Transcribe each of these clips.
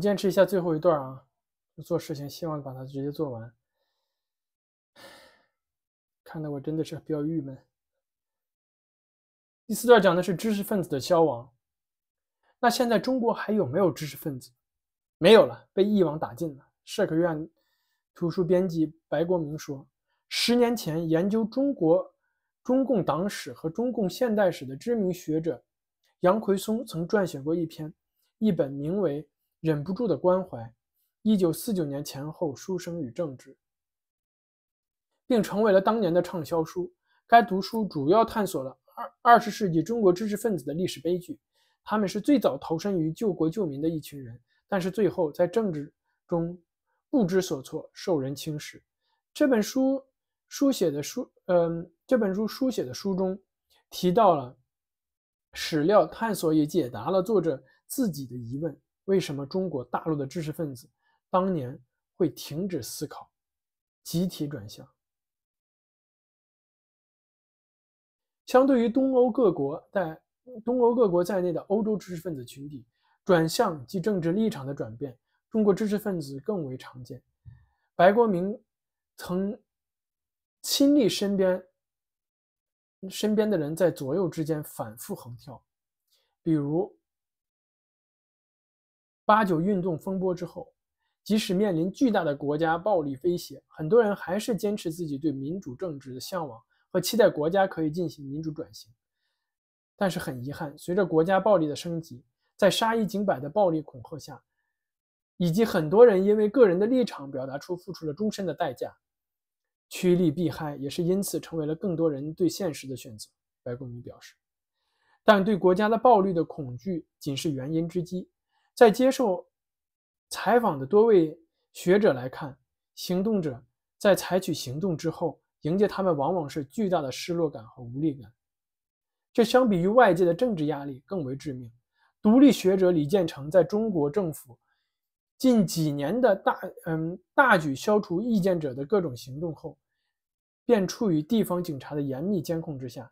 坚持一下最后一段啊！做事情希望把它直接做完，看得我真的是比较郁闷。第四段讲的是知识分子的消亡。那现在中国还有没有知识分子？没有了，被一网打尽了。社科院图书编辑白国明说，十年前研究中国中共党史和中共现代史的知名学者杨奎松曾撰写过一篇一本名为。忍不住的关怀，一九四九年前后，书生与政治，并成为了当年的畅销书。该读书主要探索了二二十世纪中国知识分子的历史悲剧，他们是最早投身于救国救民的一群人，但是最后在政治中不知所措，受人轻视。这本书书写的书，嗯，这本书书写的书中提到了史料探索，也解答了作者自己的疑问。为什么中国大陆的知识分子当年会停止思考，集体转向？相对于东欧各国在东欧各国在内的欧洲知识分子群体转向及政治立场的转变，中国知识分子更为常见。白国明曾亲历身边身边的人在左右之间反复横跳，比如。八九运动风波之后，即使面临巨大的国家暴力威胁，很多人还是坚持自己对民主政治的向往和期待，国家可以进行民主转型。但是很遗憾，随着国家暴力的升级，在杀一儆百的暴力恐吓下，以及很多人因为个人的立场表达出付出了终身的代价，趋利避害也是因此成为了更多人对现实的选择。白宫明表示，但对国家的暴力的恐惧仅是原因之一。在接受采访的多位学者来看，行动者在采取行动之后，迎接他们往往是巨大的失落感和无力感。这相比于外界的政治压力更为致命。独立学者李建成在中国政府近几年的大嗯大举消除意见者的各种行动后，便处于地方警察的严密监控之下，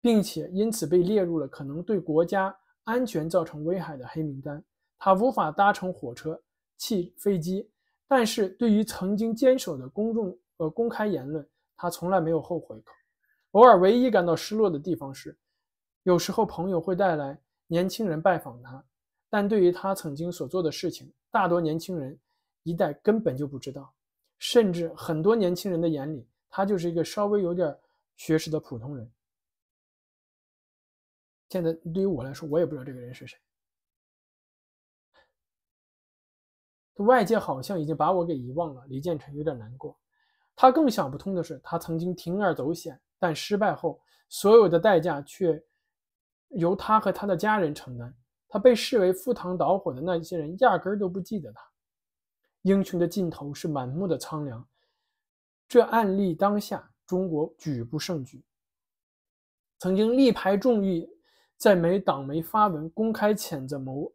并且因此被列入了可能对国家安全造成危害的黑名单。他无法搭乘火车、汽飞机，但是对于曾经坚守的公众和公开言论，他从来没有后悔过。偶尔，唯一感到失落的地方是，有时候朋友会带来年轻人拜访他，但对于他曾经所做的事情，大多年轻人一代根本就不知道，甚至很多年轻人的眼里，他就是一个稍微有点学识的普通人。现在对于我来说，我也不知道这个人是谁。外界好像已经把我给遗忘了，李建成有点难过。他更想不通的是，他曾经铤而走险，但失败后，所有的代价却由他和他的家人承担。他被视为赴汤蹈火的那些人，压根儿都不记得他。英雄的尽头是满目的苍凉。这案例当下，中国举不胜举。曾经力排众议，在美党媒发文公开谴责某。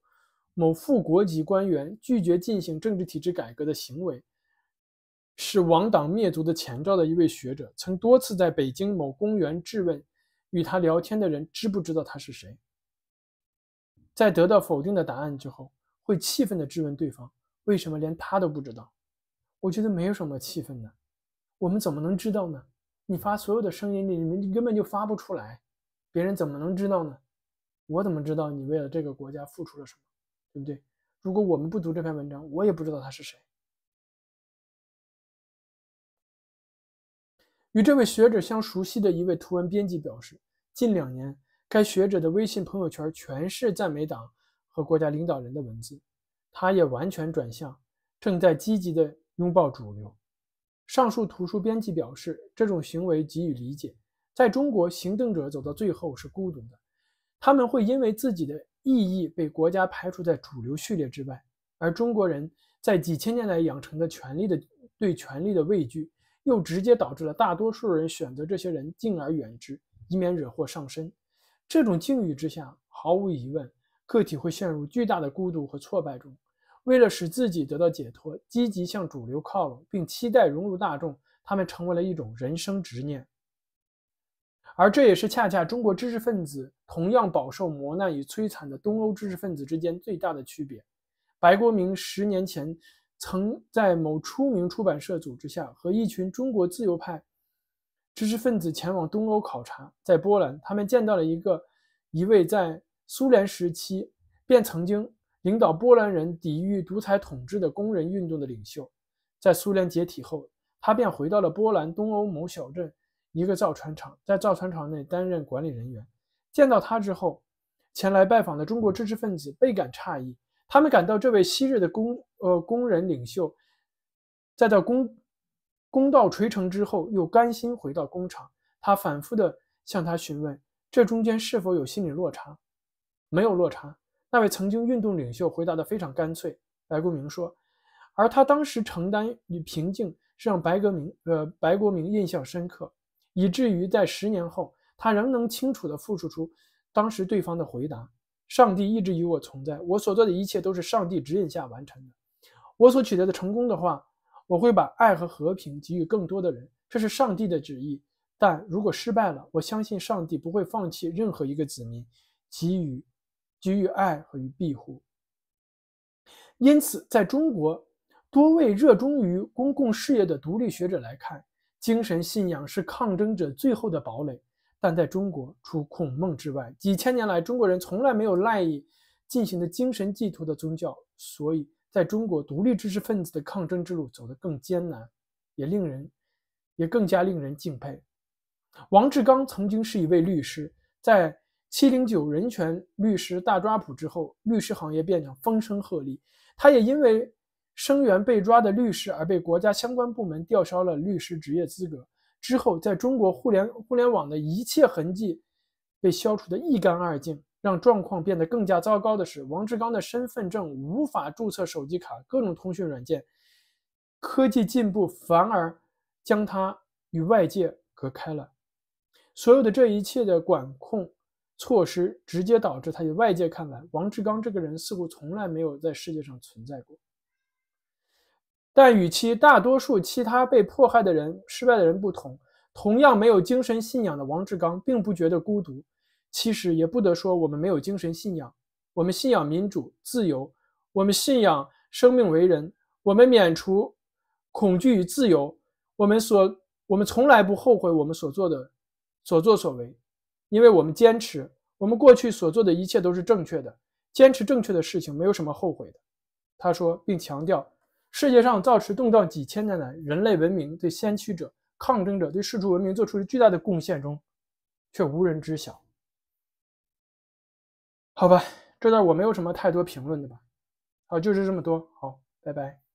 某副国级官员拒绝进行政治体制改革的行为，是亡党灭族的前兆。的一位学者曾多次在北京某公园质问与他聊天的人，知不知道他是谁？在得到否定的答案之后，会气愤地质问对方：为什么连他都不知道？我觉得没有什么气愤的，我们怎么能知道呢？你发所有的声音里，你们根本就发不出来，别人怎么能知道呢？我怎么知道你为了这个国家付出了什么？对不对？如果我们不读这篇文章，我也不知道他是谁。与这位学者相熟悉的一位图文编辑表示，近两年该学者的微信朋友圈全是赞美党和国家领导人的文字，他也完全转向，正在积极的拥抱主流。上述图书编辑表示，这种行为给予理解。在中国，行动者走到最后是孤独的，他们会因为自己的。意义被国家排除在主流序列之外，而中国人在几千年来养成的权力的对权力的畏惧，又直接导致了大多数人选择这些人敬而远之，以免惹祸上身。这种境遇之下，毫无疑问，个体会陷入巨大的孤独和挫败中。为了使自己得到解脱，积极向主流靠拢，并期待融入大众，他们成为了一种人生执念。而这也是恰恰中国知识分子同样饱受磨难与摧残的东欧知识分子之间最大的区别。白国明十年前曾在某出名出版社组织下，和一群中国自由派知识分子前往东欧考察。在波兰，他们见到了一个一位在苏联时期便曾经领导波兰人抵御独裁统治的工人运动的领袖。在苏联解体后，他便回到了波兰东欧某小镇。一个造船厂，在造船厂内担任管理人员。见到他之后，前来拜访的中国知识分子倍感诧异，他们感到这位昔日的工呃工人领袖，在到工功道垂成之后，又甘心回到工厂。他反复地向他询问，这中间是否有心理落差？没有落差。那位曾经运动领袖回答得非常干脆。白国明说，而他当时承担与平静，是让白革明呃白国明印象深刻。以至于在十年后，他仍能清楚的复述出当时对方的回答：“上帝一直与我存在，我所做的一切都是上帝指引下完成的。我所取得的成功的话，我会把爱和和平给予更多的人，这是上帝的旨意。但如果失败了，我相信上帝不会放弃任何一个子民，给予给予爱和与庇护。因此，在中国多位热衷于公共事业的独立学者来看。”精神信仰是抗争者最后的堡垒，但在中国，除孔孟之外，几千年来中国人从来没有赖以进行的精神寄托的宗教，所以在中国，独立知识分子的抗争之路走得更艰难，也令人，也更加令人敬佩。王志刚曾经是一位律师，在七零九人权律师大抓捕之后，律师行业变得风声鹤唳，他也因为。声援被抓的律师，而被国家相关部门吊销了律师职业资格。之后，在中国互联互联网的一切痕迹被消除得一干二净。让状况变得更加糟糕的是，王志刚的身份证无法注册手机卡、各种通讯软件。科技进步反而将他与外界隔开了。所有的这一切的管控措施，直接导致他与外界看来，王志刚这个人似乎从来没有在世界上存在过。但与其大多数其他被迫害的人、失败的人不同，同样没有精神信仰的王志刚并不觉得孤独。其实也不得说我们没有精神信仰，我们信仰民主、自由，我们信仰生命为人，我们免除恐惧与自由。我们所我们从来不后悔我们所做的所作所为，因为我们坚持我们过去所做的一切都是正确的，坚持正确的事情没有什么后悔的。他说，并强调。世界上造持动荡几千年的人类文明，对先驱者、抗争者，对世俗文明做出了巨大的贡献中，却无人知晓。好吧，这段我没有什么太多评论的吧。好，就是这么多。好，拜拜。